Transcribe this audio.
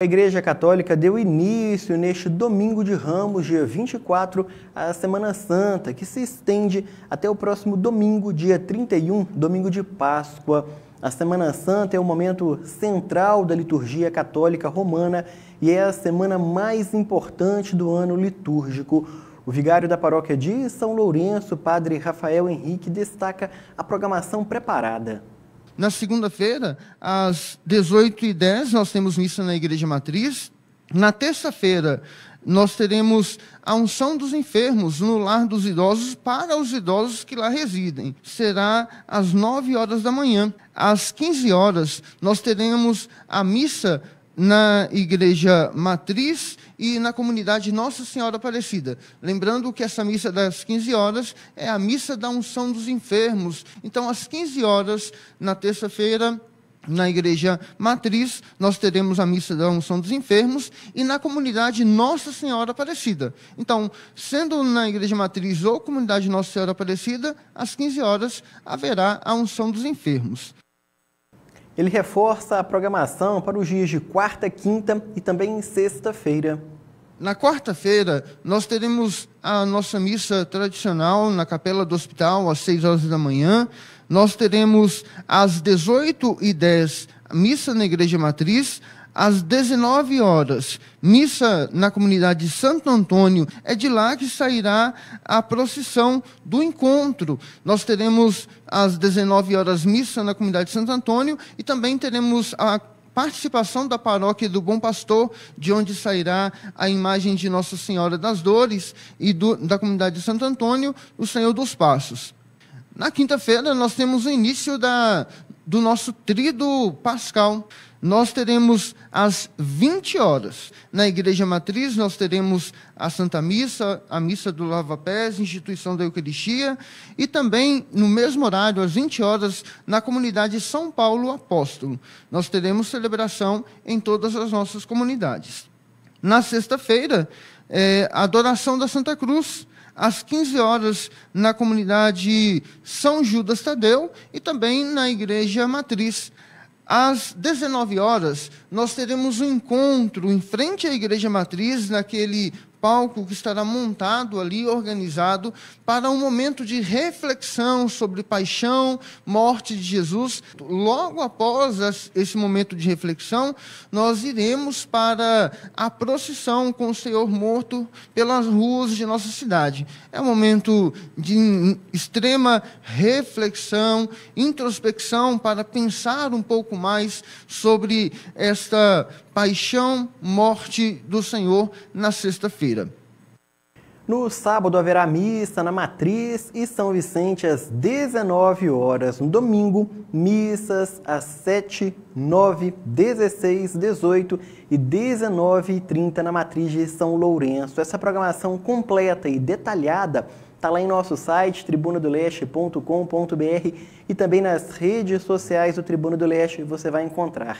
A Igreja Católica deu início neste domingo de Ramos, dia 24, à Semana Santa, que se estende até o próximo domingo, dia 31, domingo de Páscoa. A Semana Santa é o momento central da liturgia católica romana e é a semana mais importante do ano litúrgico. O vigário da paróquia de São Lourenço, padre Rafael Henrique, destaca a programação preparada. Na segunda-feira, às 18h10, nós temos missa na Igreja Matriz. Na terça-feira, nós teremos a unção dos enfermos no lar dos idosos para os idosos que lá residem. Será às 9 horas da manhã. Às 15 horas, nós teremos a missa na igreja matriz e na comunidade Nossa Senhora Aparecida. Lembrando que essa missa das 15 horas é a missa da unção dos enfermos. Então, às 15 horas, na terça-feira, na igreja matriz, nós teremos a missa da unção dos enfermos e na comunidade Nossa Senhora Aparecida. Então, sendo na igreja matriz ou comunidade Nossa Senhora Aparecida, às 15 horas haverá a unção dos enfermos. Ele reforça a programação para os dias de quarta, quinta e também sexta-feira. Na quarta-feira, nós teremos a nossa missa tradicional na Capela do Hospital, às 6 horas da manhã. Nós teremos às 18h10 missa na Igreja Matriz, às 19 horas, missa na comunidade de Santo Antônio. É de lá que sairá a procissão do encontro. Nós teremos às 19 horas missa na comunidade de Santo Antônio e também teremos a participação da paróquia do Bom Pastor, de onde sairá a imagem de Nossa Senhora das Dores e do, da comunidade de Santo Antônio, o Senhor dos Passos. Na quinta-feira, nós temos o início da, do nosso trido pascal, nós teremos às 20 horas. Na Igreja Matriz, nós teremos a Santa Missa, a Missa do Lava Pés, Instituição da Eucaristia, e também, no mesmo horário, às 20 horas, na comunidade São Paulo Apóstolo. Nós teremos celebração em todas as nossas comunidades. Na sexta-feira, é, eh, a adoração da Santa Cruz às 15 horas na comunidade São Judas Tadeu e também na Igreja Matriz. Às 19 horas, nós teremos um encontro em frente à Igreja Matriz, naquele palco que estará montado ali, organizado, para um momento de reflexão sobre paixão, morte de Jesus. Logo após esse momento de reflexão, nós iremos para a procissão com o Senhor morto pelas ruas de nossa cidade. É um momento de extrema reflexão, introspecção, para pensar um pouco mais sobre esta paixão, morte do Senhor na sexta-feira. No sábado haverá missa na Matriz e São Vicente às 19 horas. No domingo, missas às 7, 9, 16, 18 e 19 e 30 na Matriz de São Lourenço. Essa programação completa e detalhada está lá em nosso site tribunadoleste.com.br e também nas redes sociais do Tribuna do Leste você vai encontrar.